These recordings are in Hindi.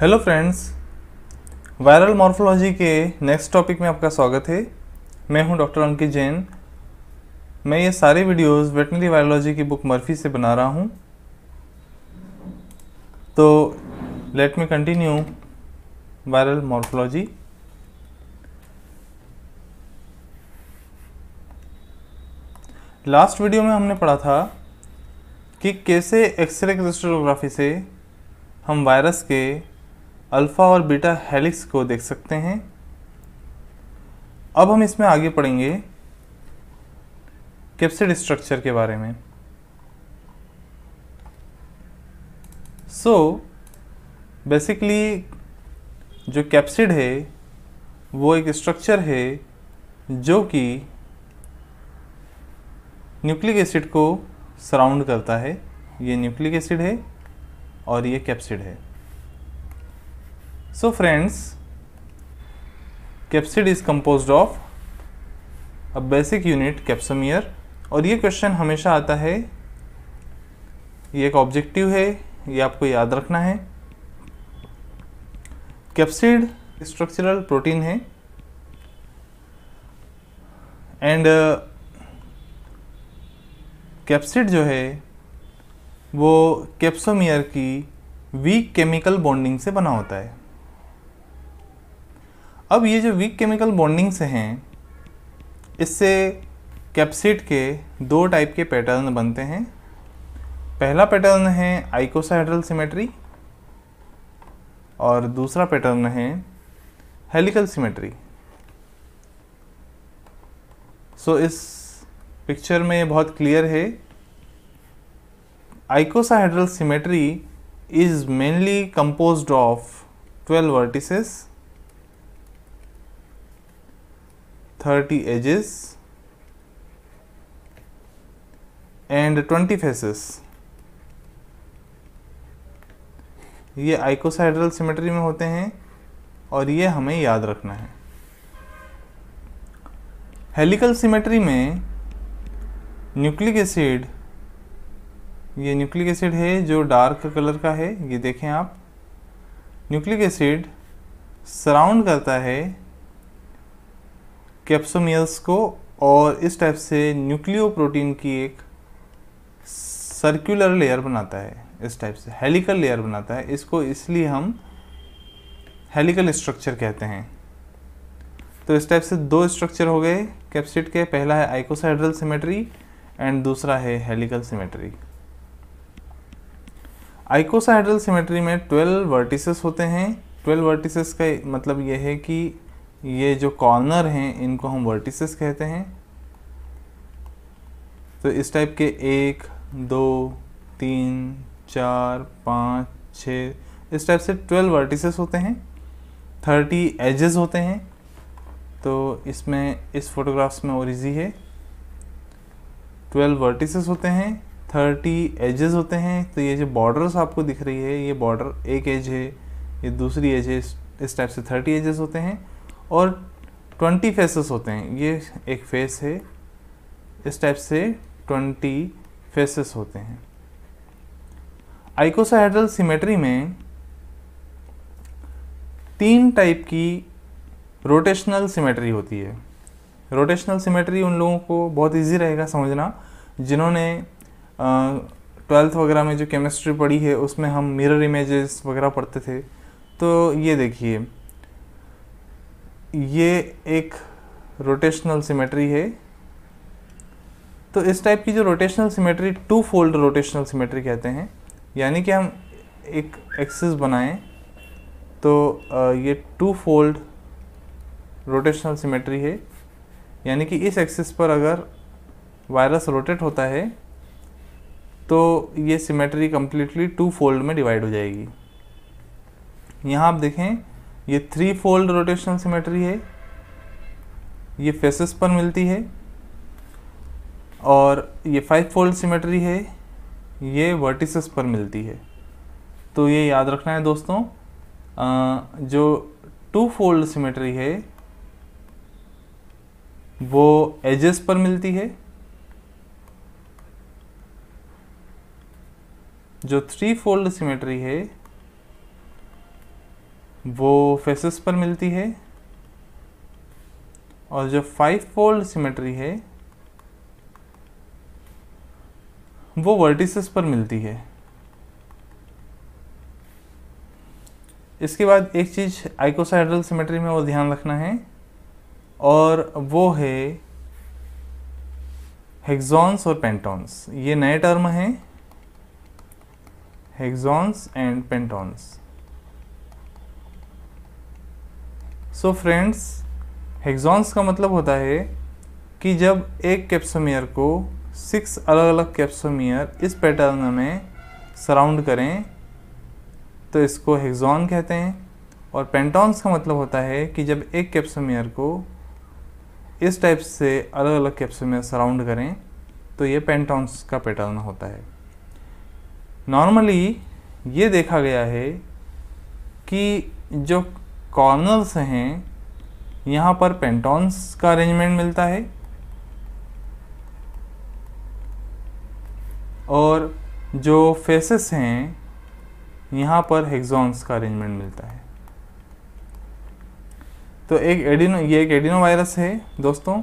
हेलो फ्रेंड्स वायरल मॉर्फोलॉजी के नेक्स्ट टॉपिक में आपका स्वागत है मैं हूं डॉक्टर अंकित जैन मैं ये सारे वीडियोस वेटनरी वायरोलॉजी की बुक मर्फी से बना रहा हूं तो let me continue viral morphology last video में हमने पढ़ा था कि कैसे एक्सरे क्रिस्टोग्राफी से हम वायरस के अल्फ़ा और बीटा हेलिक्स को देख सकते हैं अब हम इसमें आगे पढ़ेंगे कैप्सिड स्ट्रक्चर के बारे में सो so, बेसिकली जो कैप्सिड है वो एक स्ट्रक्चर है जो कि न्यूक्लिक एसिड को सराउंड करता है ये न्यूक्लिक एसिड है और ये कैप्सिड है so friends capsid is composed of a basic unit capsomere और ये क्वेश्चन हमेशा आता है ये एक ऑब्जेक्टिव है ये आपको याद रखना है कैप्सिड स्ट्रक्चरल प्रोटीन है एंड uh, कैप्सिड जो है वो कैप्सोमियर की वीक केमिकल बॉन्डिंग से बना होता है अब ये जो वीक केमिकल बॉन्डिंग्स हैं इससे कैप्सिड के दो टाइप के पैटर्न बनते हैं पहला पैटर्न है आइकोसाइड्रल सिमेट्री और दूसरा पैटर्न है हेलिकल सिमेट्री सो so, इस पिक्चर में बहुत क्लियर है icosahedral symmetry is mainly composed of twelve vertices thirty edges and twenty faces ये आइकोसाइड्रल सिमेट्री में होते हैं और ये हमें याद रखना है हेलिकल सिमेट्री में न्यूक्लिक एसिड ये न्यूक्लिक एसिड है जो डार्क कलर का है ये देखें आप न्यूक्लिक एसिड सराउंड करता है कैप्सोमियल्स को और इस टाइप से न्यूक्लियो प्रोटीन की एक सर्कुलर लेयर बनाता है इस टाइप से हेलिकल लेयर बनाता है इसको इसलिए हम हेलिकल स्ट्रक्चर कहते हैं तो इस टाइप से दो स्ट्रक्चर हो गए कैप्सिड के पहला है आइकोसाइड्रल सिमेट्री एंड दूसरा है हेलिकल सिमेट्री आइकोसाइड्रल सिमेट्री में ट्वेल्व वर्टिसेस होते हैं ट्वेल्व वर्टिसेस का मतलब यह है कि ये जो कॉर्नर हैं इनको हम वर्टिसेस कहते हैं तो इस टाइप के एक दो तीन चार पाँच छ इस टाइप से ट्वेल्व वर्टिसेस होते हैं थर्टी एजेस होते हैं तो इसमें इस फोटोग्राफ्स में ओरिजी है ट्वेल्व वर्टिसेस होते हैं थर्टी एजेस होते हैं तो ये जो बॉर्डर्स आपको दिख रही है ये बॉर्डर एक एज है ये दूसरी एज है इस टाइप से थर्टी एजेस होते हैं और ट्वेंटी फेसेस होते हैं ये एक फेस है इस टाइप से ट्वेंटी फेसेस होते हैं आइकोसाइडल सिमेट्री में तीन टाइप की रोटेशनल सिमेट्री होती है रोटेशनल सिमेट्री उन लोगों को बहुत इजी रहेगा समझना जिन्होंने ट्वेल्थ वगैरह में जो केमिस्ट्री पढ़ी है उसमें हम मिरर इमेजेस वगैरह पढ़ते थे तो ये देखिए ये एक रोटेशनल सिमेट्री है तो इस टाइप की जो rotational symmetry two fold rotational symmetry कहते हैं यानी कि हम एक एक्सिस बनाएं तो ये टू फोल्ड रोटेशनल सिमेट्री है यानी कि इस एक्सिस पर अगर वायरस रोटेट होता है तो ये सिमेट्री कम्प्लीटली टू फोल्ड में डिवाइड हो जाएगी यहाँ आप देखें ये थ्री फोल्ड रोटेशनल सिमेट्री है ये फेसेस पर मिलती है और ये फाइव फोल्ड सिमेट्री है ये वर्टिसेस पर मिलती है तो ये याद रखना है दोस्तों आ, जो टू फोल्ड सिमेट्री है वो एजेस पर मिलती है जो थ्री फोल्ड सिमेट्री है वो फेसेस पर मिलती है और जो फाइव फोल्ड सिमेट्री है वो वर्टिसेस पर मिलती है इसके बाद एक चीज़ आइकोसाइड्रल सिमेट्री में वो ध्यान रखना है और वो है हेक्सॉन्स और पेंटॉन्स ये नए टर्म हैं हेक्सॉन्स एंड पेंटॉन्स सो फ्रेंड्स हेक्सॉन्स का मतलब होता है कि जब एक कैप्सोमियर को सिक्स अलग अलग कैप्सोमियर इस पैटर्न में सराउंड करें तो इसको हेक्सॉन कहते हैं और पेंटॉन्स का मतलब होता है कि जब एक कैप्सोमियर को इस टाइप से अलग अलग कैप्सूल में सराउंड करें तो ये पेंटॉन्स का पैटर्न होता है नॉर्मली ये देखा गया है कि जो कॉर्नर्स हैं यहाँ पर पेंटॉन्स का अरेंजमेंट मिलता है और जो फेसेस हैं यहाँ पर हेक्सॉन्स का अरेंजमेंट मिलता है तो एक एडिनो ये एक एडिनो वायरस है दोस्तों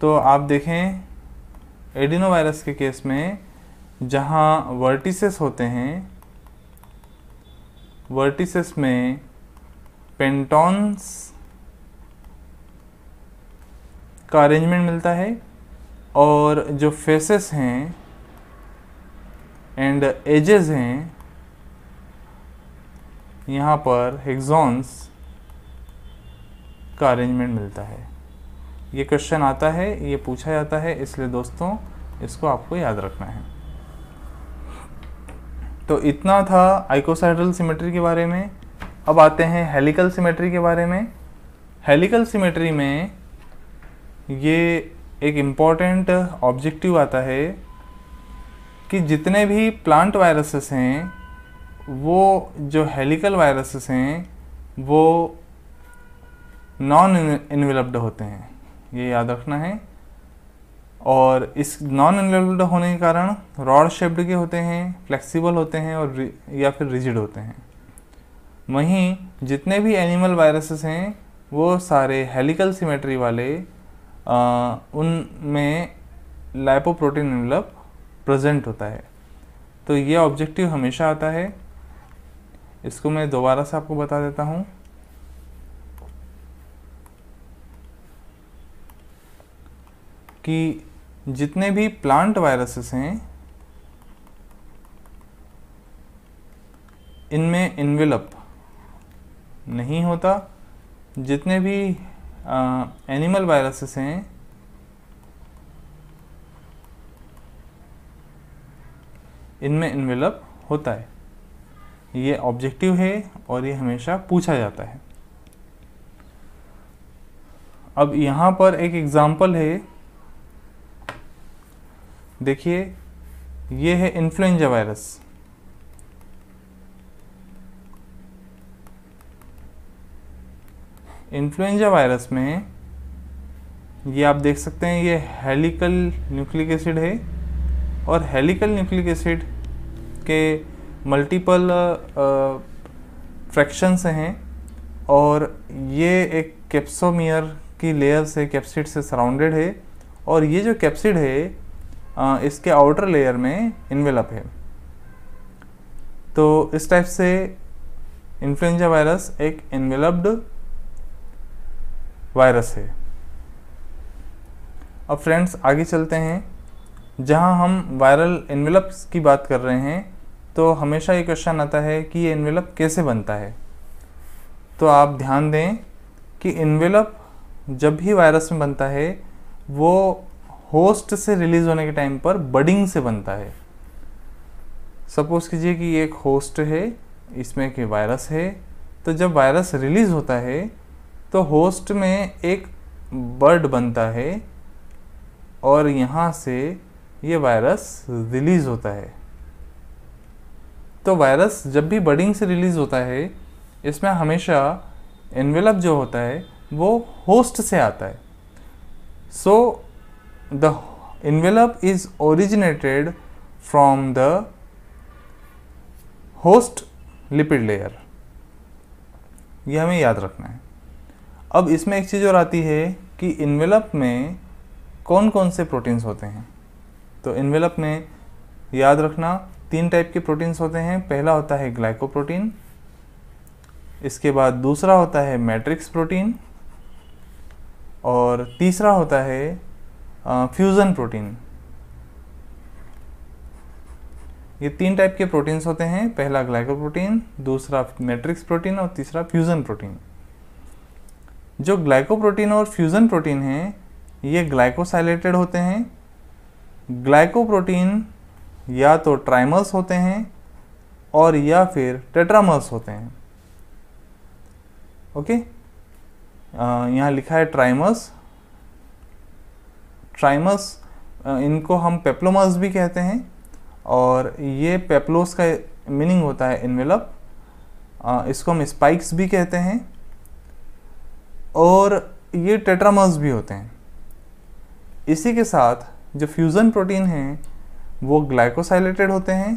तो आप देखें एडिनो वायरस के केस में जहाँ वर्टिसेस होते हैं वर्टिसेस में पेंटॉन्स का अरेंजमेंट मिलता है और जो फेसेस हैं एंड एजेस हैं यहाँ पर हेक्सॉन्स का अरेंजमेंट मिलता है ये क्वेश्चन आता है ये पूछा जाता है इसलिए दोस्तों इसको आपको याद रखना है तो इतना था आइकोसाइडल सिमेट्री के बारे में अब आते हैं हेलिकल सिमेट्री के बारे में हेलिकल सिमेट्री में ये एक इम्पॉर्टेंट ऑब्जेक्टिव आता है कि जितने भी प्लांट वायरसेस हैं वो जो हेलिकल वायरसेस हैं वो नॉन इन्वेलप्ड होते हैं ये याद रखना है और इस नॉन इन्वेलप्ड होने के कारण रॉड शेप्ड के होते हैं फ्लेक्सिबल होते हैं और या फिर रिजिड होते हैं वहीं जितने भी एनिमल वायरसेस हैं वो सारे हेलिकल सिमेट्री वाले उनमें लाइपोप्रोटीन इन्वेलप प्रेजेंट होता है तो ये ऑब्जेक्टिव हमेशा आता है इसको मैं दोबारा से आपको बता देता हूँ कि जितने भी प्लांट वायरसेस हैं इनमें इन्विलप नहीं होता जितने भी आ, एनिमल वायरसेस हैं इनमें इन्वेलप होता है ये ऑब्जेक्टिव है और ये हमेशा पूछा जाता है अब यहाँ पर एक एग्ज़ाम्पल है देखिए ये है इन्फ्लुएंजा वायरस इन्फ्लुएंजा वायरस में ये आप देख सकते हैं ये हेलिकल न्यूक्लिक एसिड है और हेलिकल न्यूक्लिक एसिड के मल्टीपल फ्रैक्शंस हैं और ये एक कैप्सोमियर की लेयर से कैप्सिड से सराउंडेड है और ये जो कैप्सिड है इसके आउटर लेयर में इन्वेलप है तो इस टाइप से इन्फ्लुएंजा वायरस एक इन्वेलप्ड वायरस है अब फ्रेंड्स आगे चलते हैं जहां हम वायरल इन्वेलप्स की बात कर रहे हैं तो हमेशा ये क्वेश्चन आता है कि ये इन्वेलप कैसे बनता है तो आप ध्यान दें कि इन्वेलप जब भी वायरस में बनता है वो होस्ट से रिलीज होने के टाइम पर बडिंग से बनता है सपोज कीजिए कि एक होस्ट है इसमें एक वायरस है तो जब वायरस रिलीज होता है तो होस्ट में एक बर्ड बनता है और यहाँ से ये वायरस रिलीज होता है तो वायरस जब भी बडिंग से रिलीज होता है इसमें हमेशा एनवेलप जो होता है वो होस्ट से आता है so so, the envelope is originated from the host lipid layer ये हमें याद रखना है अब इसमें एक चीज़ और आती है कि इन्वेलप में कौन कौन से प्रोटीन्स होते हैं तो इन्वेलप में याद रखना तीन टाइप के प्रोटीन्स होते हैं पहला होता है ग्लाइकोप्रोटीन इसके बाद दूसरा होता है मैट्रिक्स प्रोटीन और तीसरा होता है फ्यूज़न प्रोटीन ये तीन टाइप के प्रोटीन्स होते हैं पहला ग्लाइकोप्रोटीन दूसरा मैट्रिक्स प्रोटीन और तीसरा फ्यूज़न प्रोटीन जो ग्लाइकोप्रोटीन और फ्यूज़न प्रोटीन हैं ये ग्लाइकोसाइलेटेड होते हैं ग्लाइकोप्रोटीन या तो ट्राइमल्स होते हैं और या फिर टेट्रामल्स होते हैं ओके यहाँ लिखा है ट्राइमल्स ट्राइमस इनको हम पेप्लोमस भी कहते हैं और ये पेप्लोस का मीनिंग होता है इनवेलप इसको हम स्पाइक्स भी कहते हैं और ये टेट्रामस भी होते हैं इसी के साथ जो फ्यूज़न प्रोटीन हैं वो ग्लाइकोसाइलेटेड होते हैं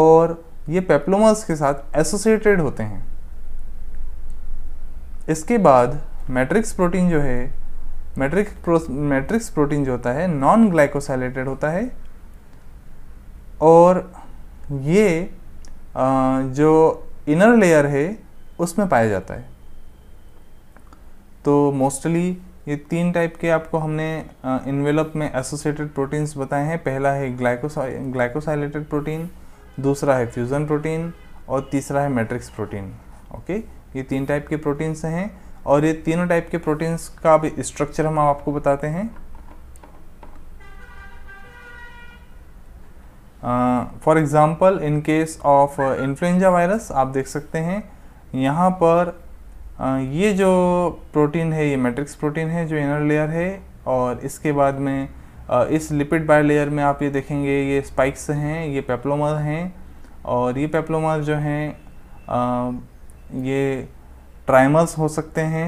और ये पेप्लोमस के साथ एसोसिएटेड होते हैं इसके बाद मैट्रिक्स प्रोटीन जो है मैट्रिक मैट्रिक्स प्रोटीन जो होता है नॉन ग्लाइकोसाइलेटेड होता है और ये जो इनर लेयर है उसमें पाया जाता है तो मोस्टली ये तीन टाइप के आपको हमने इन्वेलप में एसोसिएटेड प्रोटीन्स बताए हैं पहला है ग्लाइकोसा ग्लाइकोसाइलेटेड प्रोटीन दूसरा है फ्यूज़न प्रोटीन और तीसरा है मैट्रिक्स प्रोटीन ओके ये तीन टाइप के प्रोटीन्स हैं और ये तीनों टाइप के प्रोटीन्स का भी स्ट्रक्चर हम आपको बताते हैं for example in case of influenza virus आप देख सकते हैं यहाँ पर uh, ये जो प्रोटीन है ये मैट्रिक्स प्रोटीन है जो इनर लेयर है और इसके बाद में uh, इस लिपिड बाय लेयर में आप ये देखेंगे ये स्पाइक्स हैं ये पेप्लोमर हैं और ये पेप्लोमर जो हैं uh, ये ट्राइमल्स हो सकते हैं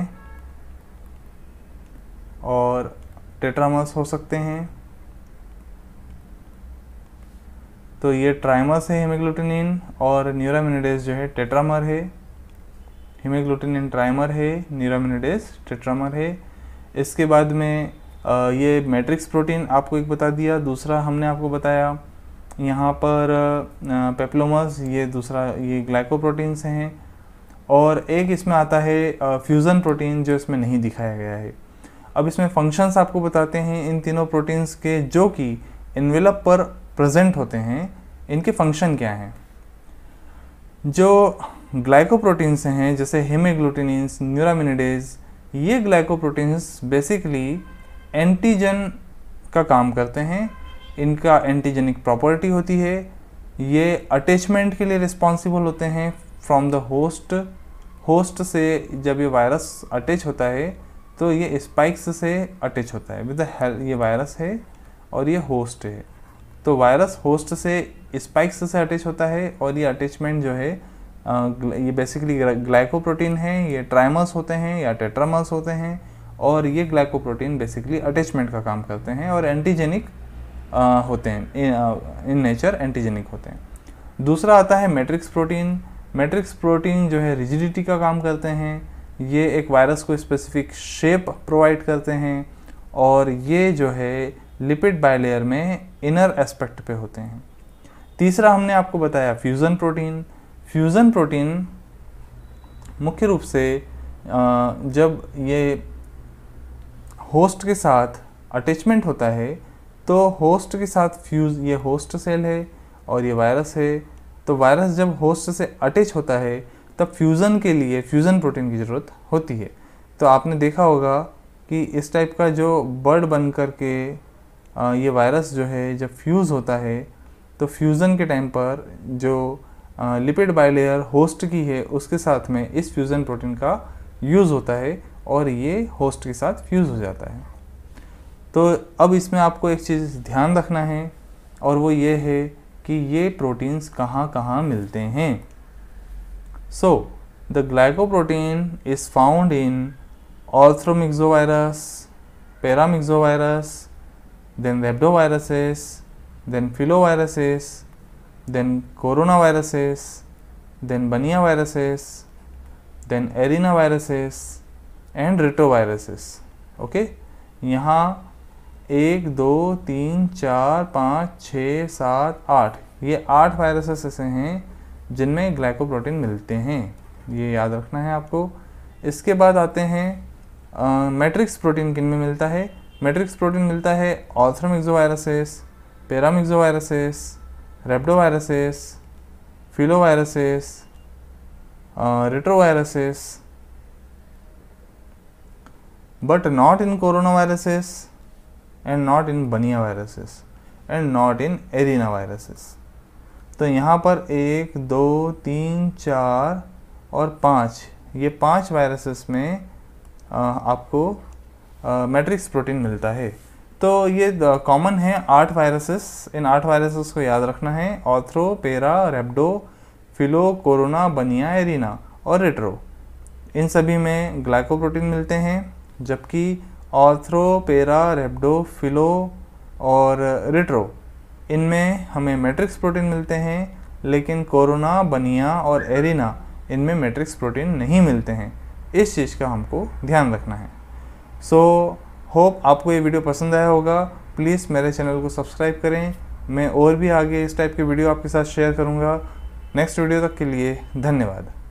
और टेट्रामल्स हो सकते हैं तो ये ट्राइमस है हेमेग्लूटिनिन और न्यूरामिनिडेज जो है टेट्रामर है हेमेग्लूटिनिन ट्राइमर है न्यूरामिनिडेज टेट्रामर है इसके बाद में ये मैट्रिक्स प्रोटीन आपको एक बता दिया दूसरा हमने आपको बताया यहाँ पर पेप्लोमस ये दूसरा ये ग्लाइकोप्रोटीन्स हैं और एक इसमें आता है फ्यूज़न प्रोटीन जो इसमें नहीं दिखाया गया है अब इसमें फंक्शंस आपको बताते हैं इन तीनों प्रोटीन्स के जो कि इन्वेलप पर प्रेजेंट होते हैं इनके फंक्शन क्या हैं जो ग्लाइकोप्रोटीन्स हैं जैसे हेमेग्लूटिनिन्स न्यूरामिनिडेज ये ग्लाइकोप्रोटीन्स बेसिकली एंटीजन का काम करते हैं इनका एंटीजेनिक प्रॉपर्टी होती है ये अटैचमेंट के लिए रिस्पॉन्सिबल होते हैं फ्रॉम द होस्ट होस्ट से जब ये वायरस अटैच होता है तो ये स्पाइक्स से अटैच होता है विद ये वायरस है और ये होस्ट है तो वायरस होस्ट से स्पाइक्स से अटैच होता है और ये अटैचमेंट जो है ये बेसिकली ग्लाइकोप्रोटीन है ये ट्राइमल्स होते हैं या टेट्रामल्स होते हैं और ये ग्लाइकोप्रोटीन बेसिकली अटैचमेंट का काम करते हैं और एंटीजेनिक होते हैं इन नेचर एंटीजेनिक होते हैं दूसरा आता है मैट्रिक्स प्रोटीन मैट्रिक्स प्रोटीन जो है रिजिडिटी का काम करते हैं ये एक वायरस को स्पेसिफिक शेप प्रोवाइड करते हैं और ये जो है लिपिड बायलेयर में इनर एस्पेक्ट पे होते हैं तीसरा हमने आपको बताया फ्यूज़न प्रोटीन फ्यूज़न प्रोटीन मुख्य रूप से जब ये होस्ट के साथ अटैचमेंट होता है तो होस्ट के साथ फ्यूज़ ये होस्ट सेल है और ये वायरस है तो वायरस जब होस्ट से अटैच होता है तब फ्यूज़न के लिए फ्यूज़न प्रोटीन की ज़रूरत होती है तो आपने देखा होगा कि इस टाइप का जो बर्ड बन कर के ये वायरस जो है जब फ्यूज़ होता है तो फ्यूज़न के टाइम पर जो लिपिड बायलेयर होस्ट की है उसके साथ में इस फ्यूज़न प्रोटीन का यूज़ होता है और ये होस्ट के साथ फ्यूज़ हो जाता है तो अब इसमें आपको एक चीज़ ध्यान रखना है और वो ये है कि ये प्रोटीन्स कहाँ कहाँ मिलते हैं so the glycoprotein is found in virus paramyxovirus then rhabdoviruses then filoviruses then coronaviruses then bunyaviruses then arenaviruses and retroviruses okay यहाँ एक दो तीन चार पाँच छः सात आठ ये आठ वायरसेस ऐसे हैं जिनमें ग्लाइकोप्रोटीन मिलते हैं ये याद रखना है आपको इसके बाद आते हैं मैट्रिक्स प्रोटीन किन में मिलता है मैट्रिक्स प्रोटीन मिलता है viruses viruses filoviruses filoviruses viruses but not in coronaviruses and not in bunyaviruses and not in arenaviruses तो यहाँ पर एक दो तीन चार और पाँच ये पांच वायरसेस में आ, आपको मैट्रिक्स प्रोटीन मिलता है तो ये कॉमन है आठ वायरसेस इन आठ वायरसेस को याद रखना है ऑथ्रो para rhabdo filo corona bunya arena और रेट्रो इन सभी में ग्लाइकोप्रोटीन मिलते हैं जबकि ऑर्थ्रो पेरा रेबडो फिलो और रिट्रो इनमें हमें मैट्रिक्स प्रोटीन मिलते हैं लेकिन कोरोना बनिया और एरिना इनमें मैट्रिक्स प्रोटीन नहीं मिलते हैं इस चीज़ का हमको ध्यान रखना है सो so, होप आपको ये वीडियो पसंद आया होगा प्लीज़ मेरे चैनल को सब्सक्राइब करें मैं और भी आगे इस टाइप के वीडियो आपके साथ शेयर करूँगा नेक्स्ट वीडियो तक के लिए धन्यवाद